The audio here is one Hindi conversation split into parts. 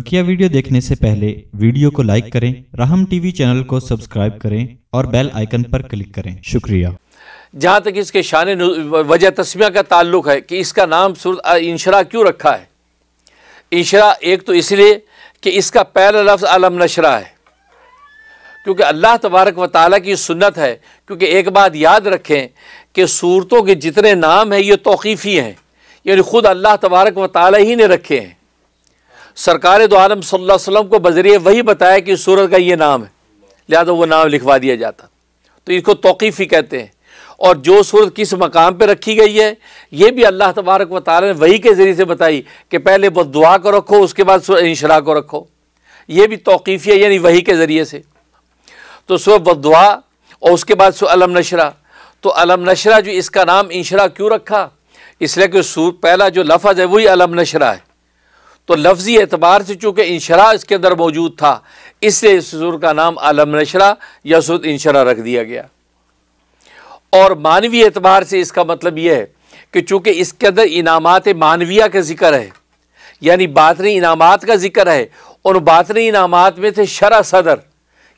बकिया वीडियो देखने से पहले वीडियो को लाइक करें राहम टीवी चैनल को सब्सक्राइब करें और बेल आइकन पर क्लिक करें शुक्रिया जहाँ तक इसके शान वजह तस्मिया का ताल्लुक है कि इसका नाम इंशरा क्यों रखा है इंशरा एक तो इसलिए कि इसका पहला लफ्ज़ आलम नशरा है क्योंकि अल्लाह तबारक व ताली की सुन्नत है क्योंकि एक बात याद रखें कि सूरतों के जितने नाम हैं ये तोीफ़ी हैं यानी ख़ुद अल्लाह तबारक व ताली ही ने रखे हैं सरकार दो आलम सल्लम को बजरिए वही बताया कि सूरत का ये नाम है लिहाजा वो नाम लिखवा दिया जाता तो इसको तोकीफ़ी कहते हैं और जो सूरत किस मकाम पर रखी गई है ये भी अल्लाह तबारक व तारा ने वही के ज़रिए से बताई कि पहले बद दुआ को रखो उसके बाद इंशरा को रखो ये भी तोकीफ़ी है यानी वही के ज़रिए से तो सो बद दुआ और उसके बाद सो अलम नशरा तो अलम नशरा जो इसका नाम इंशरा क्यों रखा इसलिए कि पहला जो लफज है वही अलम नशरा है तो लफ्ज़ी एतबार से चूंकि इंशरा इसके अंदर मौजूद था इससे इस सुर का नाम आलम नशरा या सुर इनशरा रख दिया गया और मानवी एतबार से इसका मतलब यह है कि चूंकि इसके अंदर इनाम मानविया का जिक्र है यानी बातरी इनामत का जिक्र है और बातरी इनाम में थे शरा सदर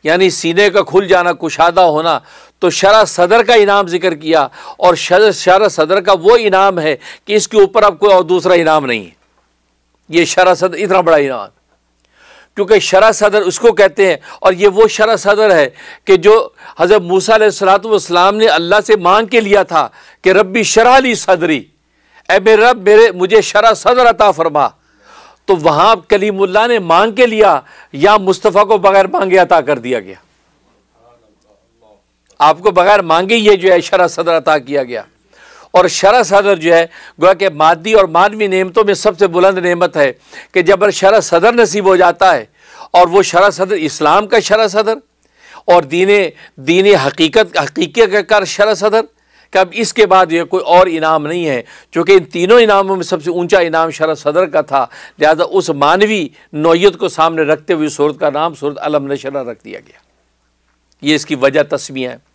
यानी सीने का खुल जाना कुशादा होना तो शरा सदर का इनाम जिक्र किया और शरा सदर का वो इनाम है कि इसके ऊपर अब कोई और दूसरा इनाम नहीं है ये शरा सदर इतना बड़ा इनाम क्योंकि शरा सदर उसको कहते हैं और ये वो शरा सदर है कि जो हज़रत मूसा सलातम ने अल्लाह से मांग के लिया था कि रबी शराली सदरी ए मेरे रब मेरे मुझे शरा सदर अता फरमा तो वहाँ कलीमुल्ला ने मांग के लिया या मुस्तफ़ा को बगैर मांगे अता कर दिया गया आपको बगैर मांगे ये जो है शरा सदर अता किया गया और शरा सदर जो है गोया कि मादी और मानवी नियमतों में सबसे बुलंद नियमत है कि जब शरा सदर नसीब हो जाता है और वह शरा सदर इस्लाम का शरा सदर और दीन दीन हकीकत हकीकत का शरा सदर कि अब इसके बाद यह कोई और इनाम नहीं है चूँकि इन तीनों इनामों में सबसे ऊंचा इनाम शरा सदर का था लिहाजा उस मानवी नौीयत को सामने रखते हुए सूरत का नाम सूरत अलम ने शरा रख दिया गया ये इसकी वजह तस्वीर है